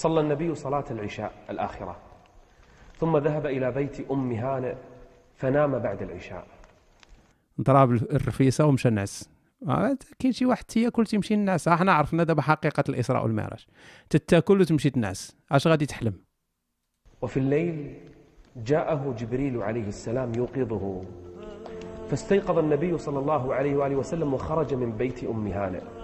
صلى النبي صلاة العشاء الآخرة ثم ذهب إلى بيت أم هانئ فنام بعد العشاء ضرب الرفيسة ومشى نعس كاين شي واحد تياكل تيمشي للنعس حنا عرفنا دابا حقيقة الإسراء والمعراج تتاكل وتمشي تنعس اش غادي تحلم وفي الليل جاءه جبريل عليه السلام يوقظه فاستيقظ النبي صلى الله عليه وآله وسلم وخرج من بيت أم هانئ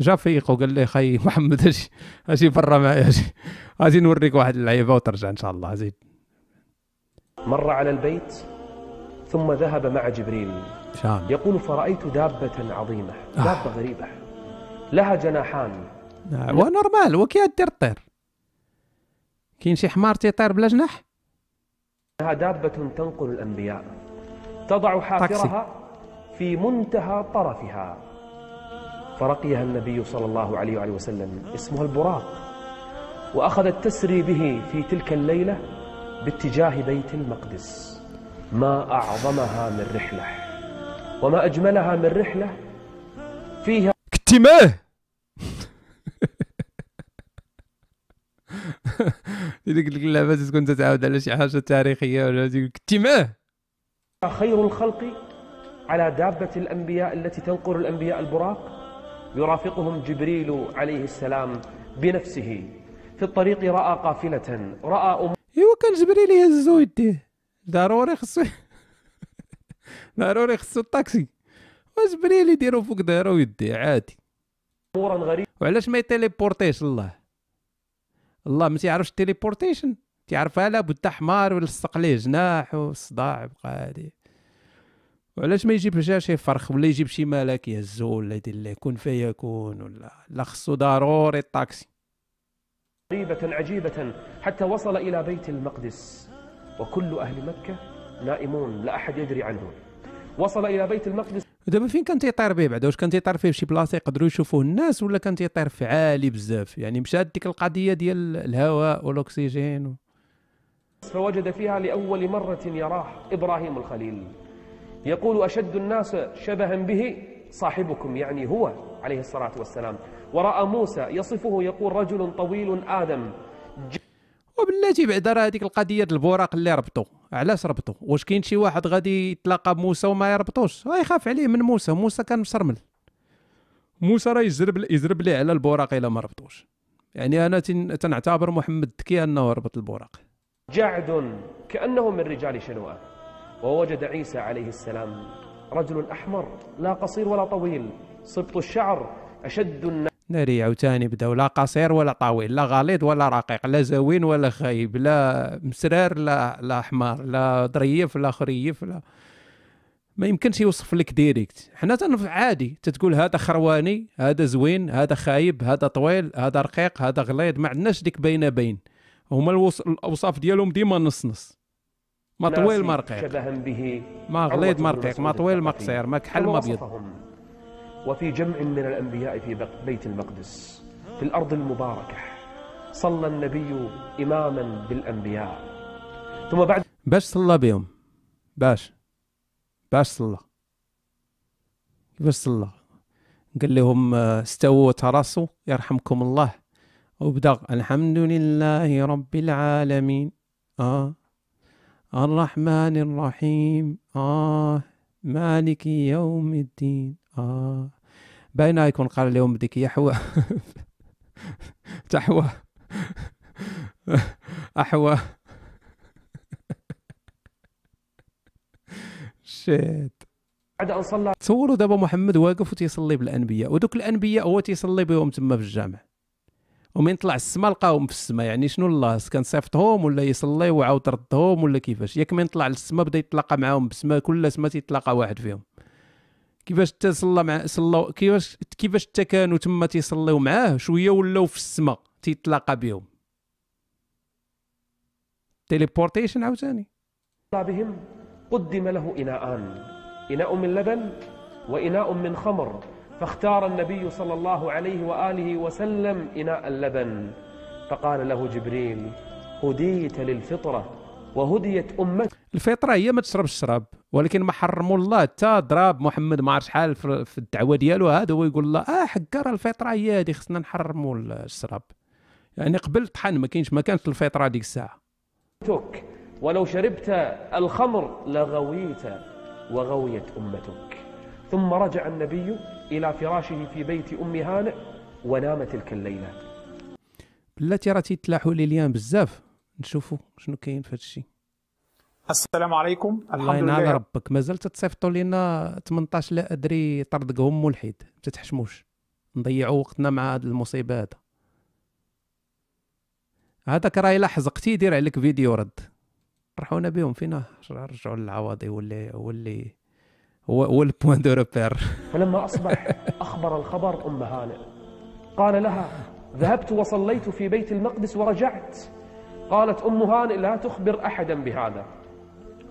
جا فيق وقال لي خي محمد اجي اجي برا معايا اجي اجي نوريك واحد اللعيبه وترجع ان شاء الله زيد مر على البيت ثم ذهب مع جبريل شام. يقول فرأيت دابة عظيمة آه. دابة آه. غريبة لها جناحان آه. ونورمال وكي دير طير كاين شي حمار تيطير بلا جناح انها دابة تنقل الأنبياء تضع حافرها في منتهى طرفها فرقيها النبي صلى الله عليه وآله وسلم اسمها البراق وأخذت تسري به في تلك الليلة باتجاه بيت المقدس ما أعظمها من رحلة وما أجملها من رحلة فيها كتماه ديك بس تكون تتعاود على شي حاجه تاريخيه ولا خير الخلق على دابه الانبياء التي تنقر الانبياء البراق يرافقهم جبريل عليه السلام بنفسه في الطريق رأى قافلة رأى أم ايوا كان جبريل يهزو يديه ضروري خصو ضروري خصو الطاكسي وجبريل يديرو فوق دارو يديه عادي امورا غريبه وعلاش ما يتيليبورتيش الله الله ما تيعرفش التيليبورتيشن تيعرفها لابد حمار ولصق ليه جناح وصداع بقى هذه وعلاش ما يجيبش شي فرخ ولا يجيب شي ملاك يهزو ولا يدير ليه كن فيكون ولا لا خصو ضروري الطاكسي غريبة عجيبة حتى وصل إلى بيت المقدس وكل أهل مكة نائمون لا أحد يدري عنه وصل إلى بيت المقدس دابا فين كان تيطير به بعدا واش كان تيطير فيه فشي بلاصه يقدروا يشوفوه الناس ولا كان تيطير في عالي بزاف يعني مشات ديك القضيه ديال الهواء والاكسجين و... فوجد فيها لاول مره يراه ابراهيم الخليل يقول أشد الناس شبها به صاحبكم يعني هو عليه الصلاة والسلام ورأى موسى يصفه يقول رجل طويل آدم وبلاتي بعد راه هذيك القضيه البوراق اللي ربطوا علاش ربطوا واش كاين شي واحد غادي يتلاقى بموسى وما يربطوش يخاف عليه من موسى موسى كان مسرمل موسى راه يزرب يزرب ليه على البوراق الا ما ربطوش يعني انا تنعتبر محمد ذكي انه ربط البوراق جعد كانه من رجال شنوءه ووجد عيسى عليه السلام رجل أحمر لا قصير ولا طويل سبط الشعر أشد الناس ناري عاوتاني بداو لا قصير ولا طويل لا غليظ ولا رقيق لا زوين ولا خايب لا مسرار لا لا حمار لا ظريف لا خريف لا ما يمكنش يوصف لك ديريكت حنا تنف عادي تتقول هذا خرواني هذا زوين هذا خايب هذا طويل هذا رقيق هذا غليظ ما عندناش ديك بين بين هما الاوصاف ديالهم ديما نص نص ما طويل ما رقيق ما غليد ما رقيق ما طويل ما قصير ما كحل ما بيض وفي جمع من الأنبياء في بيت المقدس في الأرض المباركة صلى النبي إماما بالأنبياء ثم بعد باش صلى بهم باش باش صلى باش صلى قال لهم آه، استووا وتراصوا يرحمكم الله وبدا الحمد لله رب العالمين اه الرحمن الرحيم آه مالك يوم الدين آه باينه يكون قال لهم ديك يحوى تحوى احوى شيت بعد ان صلى تصوروا دابا محمد واقف وتيصلي بالانبياء ودوك الانبياء هو تيصلي بهم تما في الجامع ومن طلع السما لقاهم في السما يعني شنو الله كان صيفطهم ولا يصلي وعاود ردهم ولا كيفاش ياك من طلع للسما بدا يتلاقى معاهم بسما كل سما تيتلاقى واحد فيهم كيفاش حتى صلى مع صلوا كيفاش كيفاش حتى كانوا تما تيصليو معاه شويه ولاو في السما تيتلاقى بهم تيليبورتيشن عاوتاني بهم قدم له اناءان اناء من لبن واناء من خمر فاختار النبي صلى الله عليه وآله وسلم إناء اللبن فقال له جبريل هديت للفطرة وهديت أمتك الفطرة هي ما تشربش الشراب ولكن ما حرموا الله حتى ضرب محمد ما عرف شحال في الدعوة ديالو هذا هو يقول الله اه حكا راه الفطرة هي هذه خصنا نحرموا الشراب يعني قبل طحن ما كاينش ما كانت الفطرة ديك الساعة ولو شربت الخمر لغويت وغويت أمتك ثم رجع النبي إلى فراشه في بيت أم هانئ ونام تلك الليلة بلاتي راه تيتلاحوا ليليان بزاف نشوفوا شنو كاين في هذا الشيء السلام عليكم الحمد لله على ربك مازال تتصيفطوا لنا 18 لا ادري طردقهم ملحد ما تتحشموش نضيعوا وقتنا مع هاد المصيبه هذا هذاك راه الا حزقتي يدير عليك فيديو رد فرحونا بهم فينا رجعوا للعواضي واللي واللي هو هو البوان دو روبير فلما أصبح أخبر الخبر أم هانئ قال لها ذهبت وصليت في بيت المقدس ورجعت قالت أم هانئ لا تخبر أحدا بهذا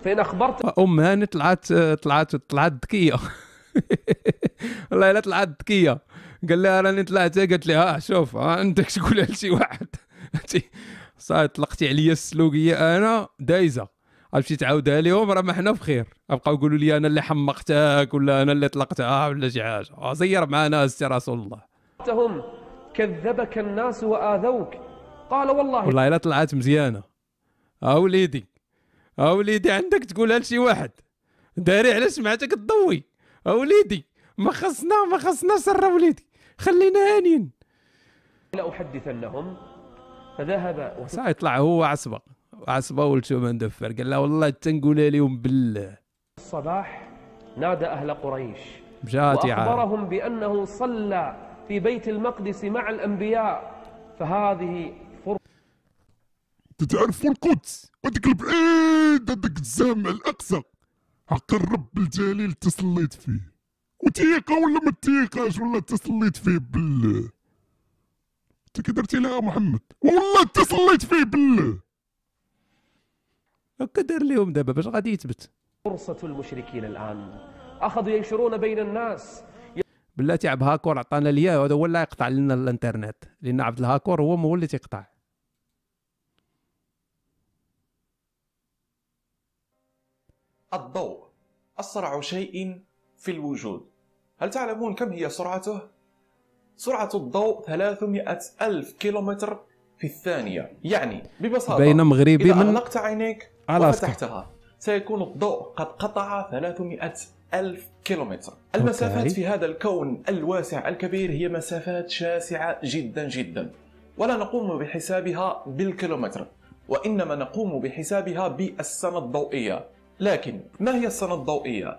فإن أخبرت أم هانئ طلعت طلعت طلعت ذكية والله لا طلعت ذكية قال لها راني طلعت قالت لي ها آه، شوف ها آه، عندك تقولها لشي واحد صافي طلقتي عليا السلوكية أنا دايزة غتمشي تعاودها لهم راه ما حنا بخير ابقاو يقولوا لي انا اللي حمقتك ولا انا اللي طلقتها ولا شي حاجه آه، زير معنا استي رسول الله هم كذبك الناس واذوك قال والله والله الا طلعت مزيانه ها آه، وليدي ها آه، وليدي عندك تقولها لشي واحد داري على سمعتك تضوي ها وليدي ما خصنا ما خصنا سر وليدي خلينا هانيين لهم فذهب وساعة يطلع هو عصبه عصبه ما ندفر قال لها والله تنقول لهم بالله الصباح نادى أهل قريش وأخبرهم بأنه صلى في بيت المقدس مع الأنبياء فهذه تعرف القدس هذيك البعيد هذاك الزام الاقصى حق الرب الجليل تصليت فيه وتيقه ولا ما تيقاش ولا تصليت فيه بالله انت كدرتي لها محمد والله تصليت فيه بالله هكا دار لهم دابا باش غادي يثبت فرصة المشركين الآن أخذوا ينشرون بين الناس بلاتي عبد الهاكور عطانا ليا هذا هو اللي يقطع لنا الانترنت لان عبد الهاكور هو هو اللي تيقطع الضوء اسرع شيء في الوجود هل تعلمون كم هي سرعته سرعة الضوء 300 ألف كيلومتر في الثانية يعني ببساطة بين مغربي إذا من أغلقت عينيك وفتحتها سيكون الضوء قد قطع 300 ألف كيلومتر المسافات في هذا الكون الواسع الكبير هي مسافات شاسعة جدا جدا ولا نقوم بحسابها بالكيلومتر وإنما نقوم بحسابها بالسنة الضوئية لكن ما هي السنة الضوئية؟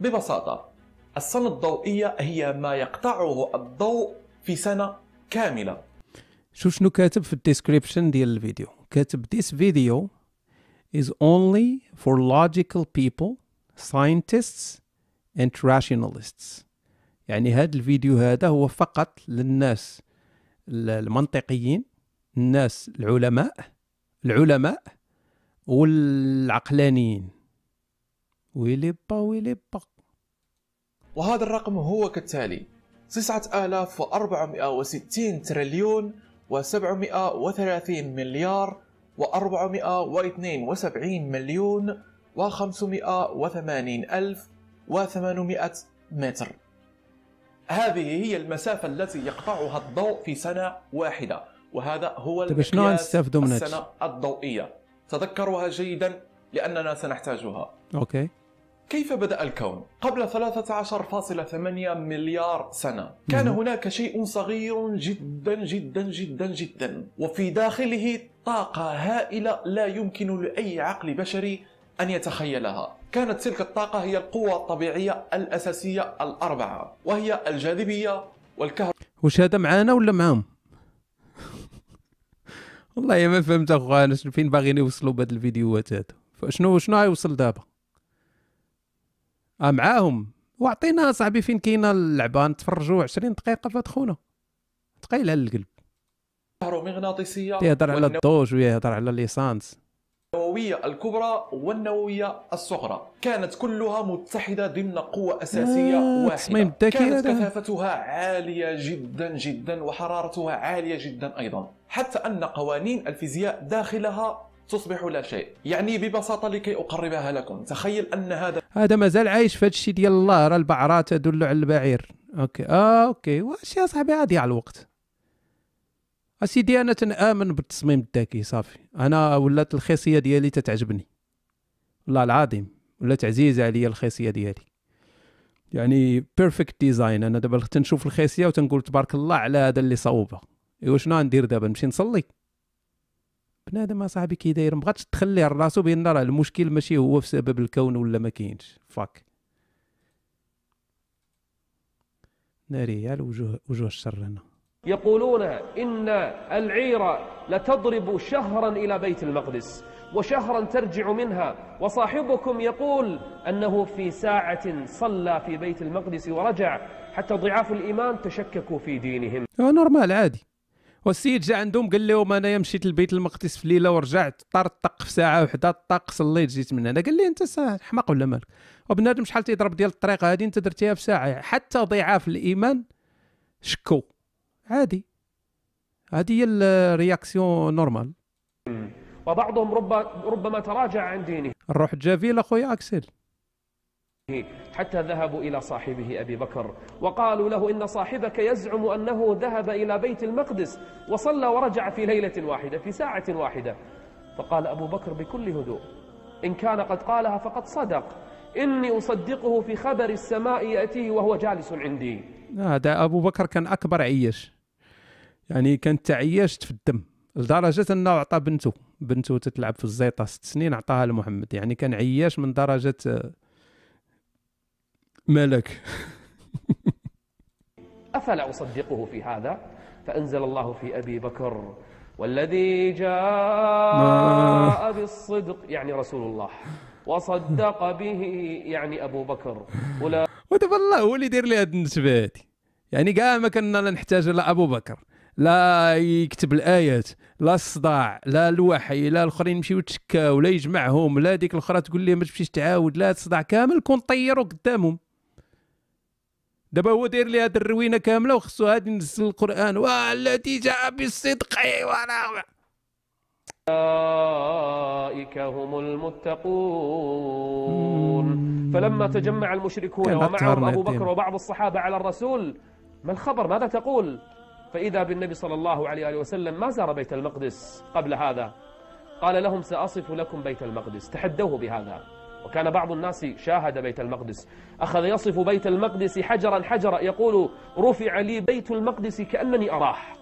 ببساطة السنة الضوئية هي ما يقطعه الضوء في سنة كاملة شوف شنو كاتب في الديسكريبشن ديال الفيديو كاتب this video is only for logical people scientists and rationalists يعني هذا الفيديو هذا هو فقط للناس المنطقيين الناس العلماء العلماء والعقلانيين ويلي با ويلي با وهذا الرقم هو كالتالي 9460 تريليون و730 مليار و472 مليون و580 ألف و800 متر هذه هي المسافة التي يقطعها الضوء في سنة واحدة وهذا هو طيب، المقياس السنة الضوئية تذكرها جيدا لأننا سنحتاجها أوكي كيف بدأ الكون؟ قبل 13.8 مليار سنة كان هناك شيء صغير جدا جدا جدا جدا وفي داخله طاقة هائلة لا يمكن لأي عقل بشري أن يتخيلها كانت تلك الطاقة هي القوة الطبيعية الأساسية الأربعة وهي الجاذبية والكهرباء وش هذا معانا ولا معاهم؟ والله ما فهمت اخويا انا فين باغيين يوصلوا بهاد الفيديوهات هذا شنو شنو غيوصل دابا آه، معاهم واعطينا صاحبي فين كاينه اللعبه نتفرجوا 20 دقيقه تخونه ثقيل على القلب مغناطيسيه تيهضر على الضوج ويهضر على ليسانس النووية الكبرى والنووية الصغرى كانت كلها متحدة ضمن قوة أساسية آه واحدة كانت كثافتها عالية جدا جدا وحرارتها عالية جدا أيضا حتى أن قوانين الفيزياء داخلها تصبح لا شيء يعني ببساطه لكي اقربها لكم تخيل ان هذا هذا مازال عايش في هذا ديال الله راه البعرات تدل على البعير اوكي اه اوكي واش يا صاحبي اضيع الوقت اسيدي انا تنامن بالتصميم الذكي صافي انا ولات الخصيه ديالي تتعجبني والله العظيم ولات عزيزه عليا الخصيه ديالي يعني بيرفكت ديزاين انا دابا تنشوف الخصيه وتنقول تبارك الله على هذا اللي صوبه ايوا شنو غندير دابا نمشي نصلي بنادم صاحبي كي داير ما بغاتش على راسو بان راه المشكل ماشي هو في سبب الكون ولا ما كاينش فاك ناري يا الوجوه وجوه الشر هنا يقولون إن العير لتضرب شهرا إلى بيت المقدس وشهرا ترجع منها وصاحبكم يقول أنه في ساعة صلى في بيت المقدس ورجع حتى ضعاف الإيمان تشككوا في دينهم آه، نورمال عادي والسيد جا عندهم قال لهم انا مشيت للبيت المقدس في ليله ورجعت طق في ساعه وحده طق صليت جيت من هنا قال لي انت حماق ولا مالك وبنادم شحال تيضرب ديال الطريقه هذه انت درتيها في ساعه حتى ضعاف الايمان شكو عادي هذه هي الرياكسيون نورمال وبعضهم رب ربما تراجع عن دينه الروح جافيل اخويا اكسل حتى ذهبوا إلى صاحبه أبي بكر وقالوا له إن صاحبك يزعم أنه ذهب إلى بيت المقدس وصلى ورجع في ليلة واحدة في ساعة واحدة فقال أبو بكر بكل هدوء إن كان قد قالها فقد صدق إني أصدقه في خبر السماء يأتيه وهو جالس عندي هذا أبو بكر كان أكبر عياش يعني كان تعيشت في الدم لدرجة أنه أعطى بنته بنته تتلعب في الزيطة ست سنين أعطاها لمحمد يعني كان عياش من درجة ملك أفلا أصدقه في هذا فأنزل الله في أبي بكر والذي جاء بالصدق يعني رسول الله وصدق به يعني أبو بكر ودابا الله هو اللي داير لي هاد النسبة يعني كاع ما كنا لا نحتاج لا أبو بكر لا يكتب الآيات لا الصداع لا الوحي لا الاخرين يمشيو يتشكاو لا يجمعهم لا ديك الاخرى تقول ليه ما تمشيش تعاود لا الصداع كامل كون طيروا قدامهم دابا هو داير لي هاد الروينه كامله وخصو هاد ينزل القران والذي جاء بالصدق ورغبه أولئك هم المتقون فلما تجمع المشركون ومعهم أبو بكر وبعض الصحابة على الرسول ما الخبر ماذا تقول فإذا بالنبي صلى الله عليه وآله وسلم ما زار بيت المقدس قبل هذا قال لهم سأصف لكم بيت المقدس تحدوه بهذا وكان بعض الناس شاهد بيت المقدس أخذ يصف بيت المقدس حجرا حجرا يقول رفع لي بيت المقدس كأنني أراح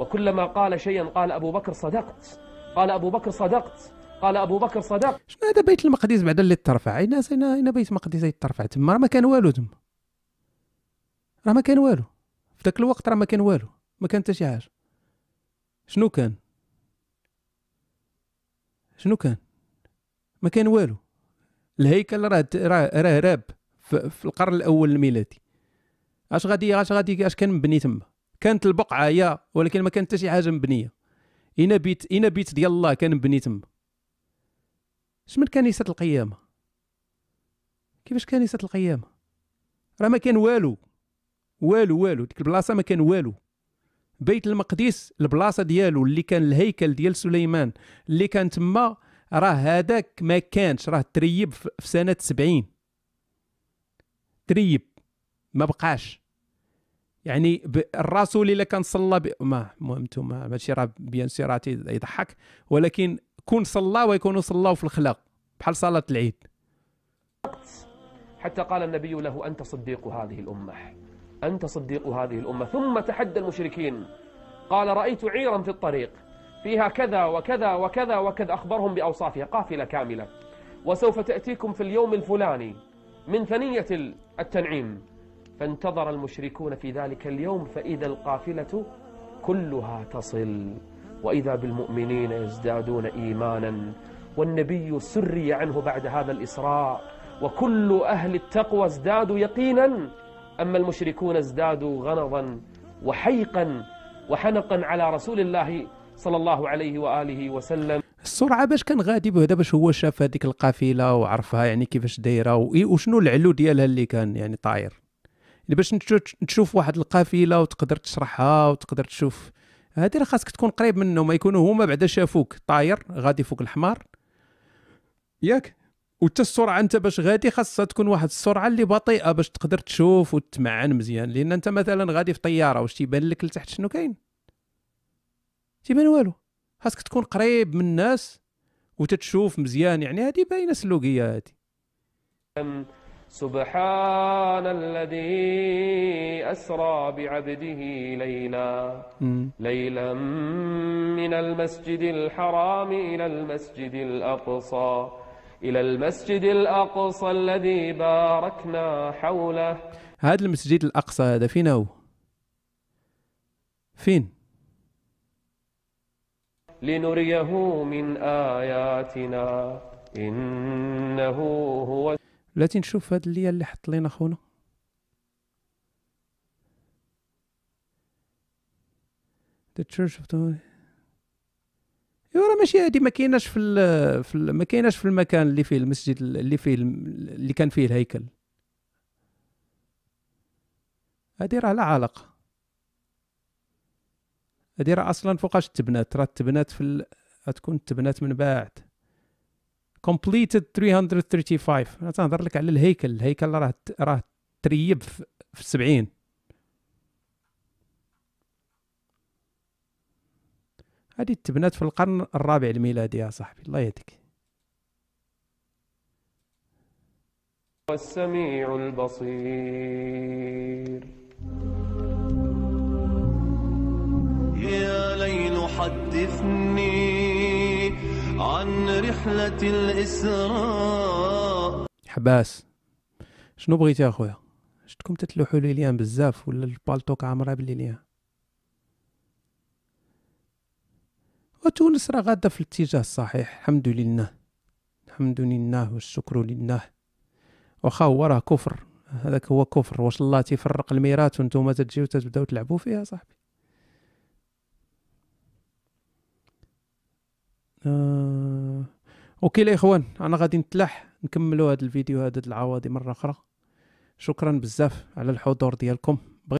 وكلما قال شيئا قال أبو بكر صدقت قال أبو بكر صدقت قال ابو بكر صدقت شنو هذا بيت المقدس بعد اللي ترفع اين اين بيت المقدس ترفع تما راه ما كان والو تما راه ما كان والو في ذاك الوقت راه ما كان والو ما كان حتى شي حاجه شنو كان شنو كان ما كان والو الهيكل راه راه راب في القرن الاول الميلادي اش غادي اش غادي اش كان مبني تما كانت البقعه هي ولكن ما كانت حتى شي حاجه مبنيه اين بيت اين بيت ديال الله كان مبني تما شمن كنيسه القيامه كيفاش كنيسه القيامه راه ما كان والو والو والو ديك البلاصه ما كان والو بيت المقدس البلاصه ديالو اللي كان الهيكل ديال سليمان اللي كان تما راه هذاك ما كانش راه تريب في سنة سبعين تريب ما بقاش يعني الرسول الا كان صلى ب... ما المهم انتم ماشي راه بيان سي يضحك ولكن كون صلى ويكونوا صلاو في الخلاق بحال صلاه العيد حتى قال النبي له انت صديق هذه الامه انت صديق هذه الامه ثم تحدى المشركين قال رايت عيرا في الطريق فيها كذا وكذا وكذا وكذا أخبرهم بأوصافها قافلة كاملة وسوف تأتيكم في اليوم الفلاني من ثنية التنعيم فانتظر المشركون في ذلك اليوم فإذا القافلة كلها تصل وإذا بالمؤمنين يزدادون إيمانا والنبي سري عنه بعد هذا الإسراء وكل أهل التقوى ازدادوا يقينا أما المشركون ازدادوا غنظا وحيقا وحنقا على رسول الله صلى الله عليه وآله وسلم السرعه باش كان غادي بهذا باش هو شاف هذيك القافله وعرفها يعني كيفاش دايره وشنو العلو ديالها اللي كان يعني طاير يعني باش تشوف واحد القافله وتقدر تشرحها وتقدر تشوف هذه راه خاصك تكون قريب منهم ما يكونوا هما بعدا شافوك طاير غادي فوق الحمار ياك وتا السرعه انت باش غادي خاصها تكون واحد السرعه اللي بطيئه باش تقدر تشوف وتتمعن مزيان لان انت مثلا غادي في طياره واش تيبان لك لتحت شنو كاين تيبان والو خاصك تكون قريب من الناس وتتشوف مزيان يعني هذه باينه سلوكيه هذه سبحان الذي أسرى بعبده ليلا ليلا من المسجد الحرام إلى المسجد الأقصى إلى المسجد الأقصى الذي باركنا حوله هذا المسجد الأقصى هذا فين هو؟ فين؟ لنريه من آياتنا إنه هو بلاتي نشوف هاد الليا اللي حط لينا خونا The Church of the ايوا راه ماشي هادي ما كايناش في ال في ما كايناش في المكان اللي فيه المسجد اللي فيه اللي كان فيه الهيكل هادي راه لا علاقه هذه راه اصلا فوقاش تبنات راه تبنات في ال... تكون تبنات من بعد completed 335 انا تنهضر لك على الهيكل الهيكل راه راه تريب في 70 هذه تبنات في القرن الرابع الميلادي يا صاحبي الله يهديك والسميع البصير يا ليل حدثني عن رحلة الإسراء حباس شنو بغيتي اخويا شتكم تتلوحوا ليليان بزاف ولا البالطوك عامره بالليليان وتونس راه غاده في الاتجاه الصحيح الحمد لله الحمد لله والشكر لله واخا هو راه كفر هذاك هو كفر واش الله تيفرق الميراث وانتم تجيو تبداو تلعبوا فيها صاحبي آه... اوكي الاخوان انا غادي نتلاح نكملوا هذا الفيديو هذا العواضي مره اخرى شكرا بزاف على الحضور ديالكم